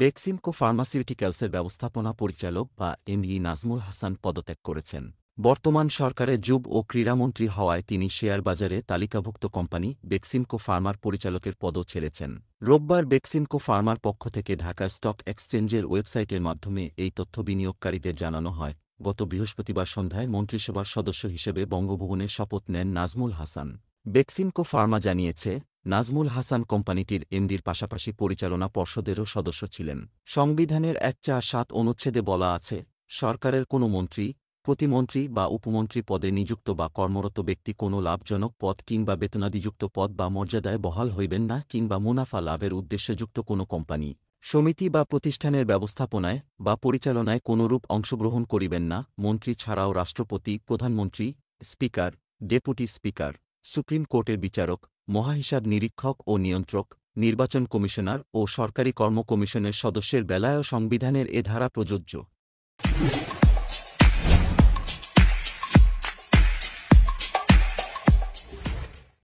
বেক্সিমকো ফার্মাসিউটিক্যালসের ব্যবস্থাপনা পরিচালক বা এমই নাজমুল হাসান পদত্যাগ করেছেন বর্তমান সরকারের যুব ও ক্রীড়ামন্ত্রী হওয়ায় তিনি শেয়ার বাজারে তালিকাভুক্ত কোম্পানি বেক্সিমকো ফার্মার পরিচালকের পদও ছেড়েছেন রোববার বেক্সিমকো ফার্মার পক্ষ থেকে ঢাকা স্টক এক্সচেঞ্জের ওয়েবসাইটের মাধ্যমে এই তথ্য বিনিয়োগকারীদের জানানো হয় গত বৃহস্পতিবার সন্ধ্যায় মন্ত্রিসভার সদস্য হিসেবে বঙ্গভবনে শপথ নেন নাজমুল হাসান বেক্সিমকো ফার্মা জানিয়েছে নাজমুল হাসান কোম্পানিটির এমডির পাশাপাশি পরিচালনা পর্ষদেরও সদস্য ছিলেন সংবিধানের এক চার সাত অনুচ্ছেদে বলা আছে সরকারের কোনো মন্ত্রী প্রতিমন্ত্রী বা উপমন্ত্রী পদে নিযুক্ত বা কর্মরত ব্যক্তি কোনো লাভজনক পদ কিংবা বেতনাদিযুক্ত পদ বা মর্যাদায় বহাল হইবেন না কিংবা মুনাফা লাভের উদ্দেশ্যযুক্ত কোনো কোম্পানি সমিতি বা প্রতিষ্ঠানের ব্যবস্থাপনায় বা পরিচালনায় কোনরূপ অংশগ্রহণ করিবেন না মন্ত্রী ছাড়াও রাষ্ট্রপতি প্রধানমন্ত্রী স্পিকার ডেপুটি স্পিকার সুপ্রিম কোর্টের বিচারক মহাহিসাব নিরীক্ষক ও নিয়ন্ত্রক নির্বাচন কমিশনার ও সরকারি কর্ম কমিশনের সদস্যের বেলায়ও সংবিধানের এ ধারা প্রযোজ্য